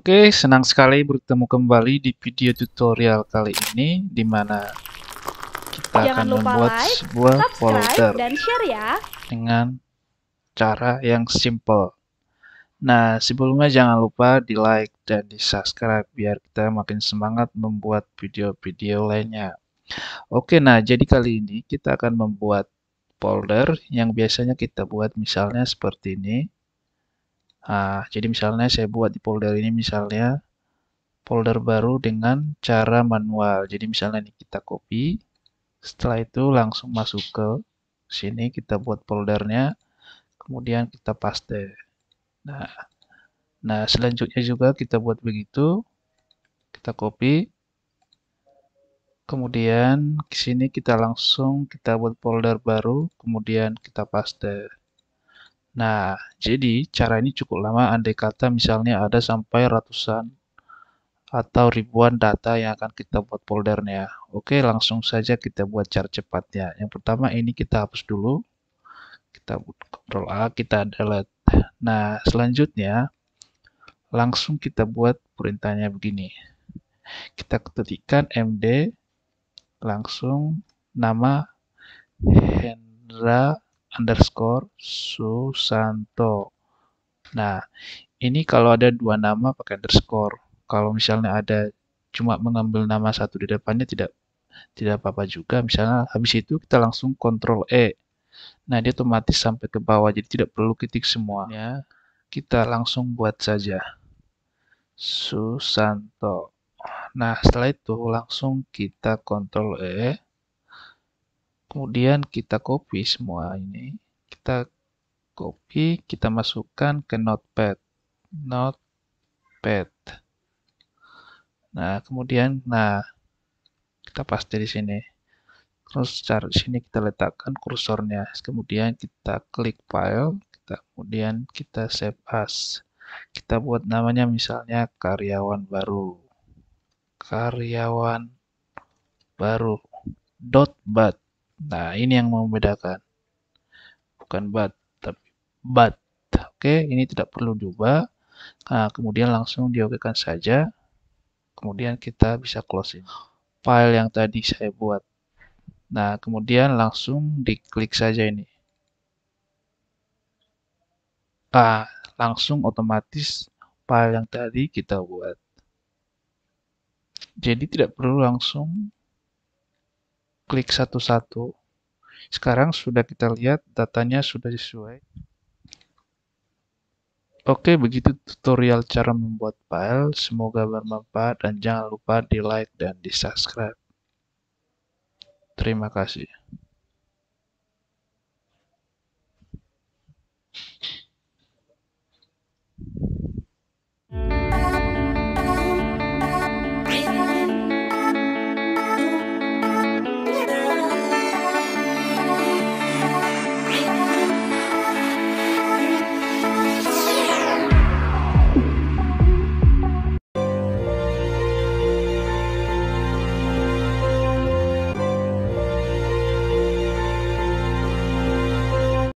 Oke, senang sekali bertemu kembali di video tutorial kali ini di mana kita Jangan akan membuat like, sebuah folder dan share ya. dengan cara yang simple. Nah, sebelumnya jangan lupa di like dan di subscribe biar kita makin semangat membuat video-video lainnya. Oke, nah jadi kali ini kita akan membuat folder yang biasanya kita buat misalnya seperti ini Nah, jadi misalnya saya buat di folder ini misalnya folder baru dengan cara manual. Jadi misalnya ini kita copy, setelah itu langsung masuk ke sini kita buat foldernya, kemudian kita paste. Nah, nah selanjutnya juga kita buat begitu, kita copy, kemudian di sini kita langsung kita buat folder baru, kemudian kita paste. Nah, jadi cara ini cukup lama andai kata misalnya ada sampai ratusan atau ribuan data yang akan kita buat foldernya. Oke, langsung saja kita buat cara cepatnya. Yang pertama ini kita hapus dulu. Kita Ctrl A, kita delete. Nah, selanjutnya langsung kita buat perintahnya begini. Kita ketikkan MD langsung nama Hendra underscore Susanto. Nah, ini kalau ada dua nama pakai underscore. Kalau misalnya ada cuma mengambil nama satu di depannya tidak tidak apa-apa juga. Misalnya habis itu kita langsung kontrol E. Nah, dia otomatis sampai ke bawah jadi tidak perlu ketik semuanya. kita langsung buat saja. Susanto. Nah, setelah itu langsung kita kontrol E. Kemudian kita copy semua ini. Kita copy, kita masukkan ke notepad. Notepad. Nah, kemudian nah kita paste di sini. Terus cari sini kita letakkan kursornya. Kemudian kita klik file, kita kemudian kita save as. Kita buat namanya misalnya karyawan baru. Karyawan baru. dot bat Nah, ini yang membedakan. Bukan but, tapi but. Oke, ini tidak perlu diubah. Nah, kemudian langsung diokekan saja. Kemudian kita bisa closing File yang tadi saya buat. Nah, kemudian langsung diklik saja ini. Nah, langsung otomatis file yang tadi kita buat. Jadi tidak perlu langsung klik satu-satu. Sekarang sudah kita lihat datanya sudah sesuai. Oke, begitu tutorial cara membuat file. Semoga bermanfaat dan jangan lupa di like dan di subscribe. Terima kasih.